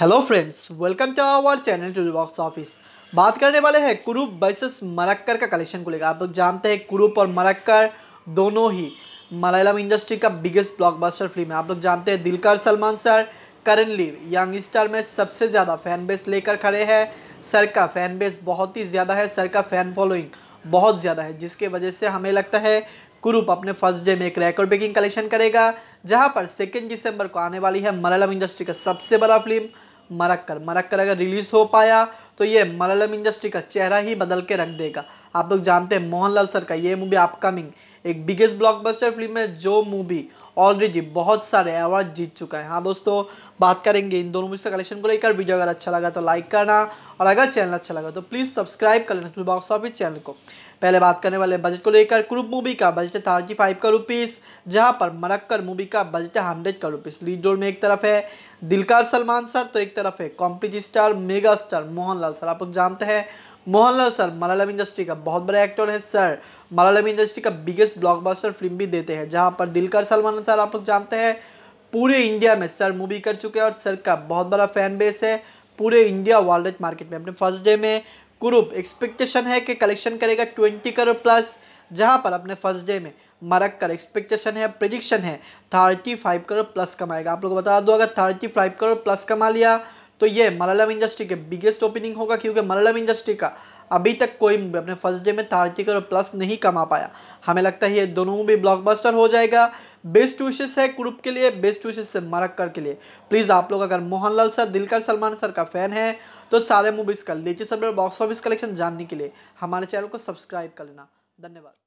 hello friends welcome to our channel to box office बात करने वाले हैं कुरूप वर्सेस मरक्कर का कलेक्शन को लेकर आप लोग जानते हैं कुरूप और मरक्कर दोनों ही मलयालम इंडस्ट्री का बिगेस्ट ब्लॉकबस्टर फिल्म है आप लोग जानते हैं Dulquer Salmaan sir young star में सबसे ज़्यादा फैन बेस लेकर खड़े हैं सर का फैन बेस बहुत ही ज़्यादा है सर का फैन फॉलोइंग बहुत ज़्यादा है जिसके वजह से हमें लगता है कुरूप अपने फर्स्ट डे में एक रेकॉर्ड ब्रेकिंग कलेक्शन करेगा जहां पर सेकेंड दिसंबर को आने वाली है मलयालम इंडस्ट्री का सबसे बड़ा फिल्म मरक्कर मरक्कर अगर रिलीज़ हो पाया तो ये मलयालम इंडस्ट्री का चेहरा ही बदल के रख देगा आप लोग जानते हैं मोहनलाल सर का ये मूवी अपकमिंग एक बिगेस्ट ब्लॉकबस्टर फिल्म है जो मूवी ऑलरेडी बहुत सारे अवार्ड जीत चुका है हाँ दोस्तों बात करेंगे इन दोनों मूवीज कलेक्शन को लेकर वीडियो अगर अच्छा लगा तो लाइक करना और अगर चैनल अच्छा लगा तो प्लीज़ सब्सक्राइब कर लेना बॉक्स ऑफिस चैनल को पहले बात करने वाले बजट को लेकर क्रूप मूवी का बजट है थर्टी फाइव का रुपीज़ जहाँ पर मरक्कर मूवी का बजट है हंड्रेड का रुपीज़ लीड रोल में एक तरफ है दिलकार सलमान सर तो एक तरफ है complete star mega star Mohan Mohanlal sir आप लोग जानते हैं मोहनलाल सर मलयालम इंडस्ट्री का बहुत बड़ा एक्टर है सर मलयालम इंडस्ट्री का बिगेस्ट ब्लॉकबस्टर फिल्म भी देते हैं जहाँ पर दिलकर सलमान सर आप लोग जानते हैं पूरे इंडिया में सर मूवी कर चुके हैं और सर का बहुत बड़ा फैन बेस है पूरे इंडिया वर्ल्ड मार्केट में अपने फर्स्ट डे में कुरूप एक्सपेक्टेशन है कि कलेक्शन करेगा ट्वेंटी करोड़ प्लस जहां पर अपने फर्स्ट डे में मरक कर एक्सपेक्टेशन है प्रिडिक्शन है थर्टी फाइव करोड़ प्लस कमाएगा आप लोग को बता दो अगर थर्टी फाइव करोड़ प्लस कमा लिया तो ये मलयालम इंडस्ट्री के बिगेस्ट ओपनिंग होगा क्योंकि मलयालम इंडस्ट्री का अभी तक कोई अपने फर्स्ट डे में तार्किकर और प्लस नहीं कमा पाया हमें लगता है ये दोनों मूवी ब्लॉकबस्टर हो जाएगा बेस्ट विशेष है कुरुप के लिए बेस्ट विशेष से मरक्कर के लिए प्लीज़ आप लोग अगर मोहनलाल सर दिलकर सलमान सर का फैन है तो सारे मूवीज़ का लीजिए सब बॉक्स ऑफिस कलेक्शन जानने के लिए हमारे चैनल को सब्सक्राइब कर लेना धन्यवाद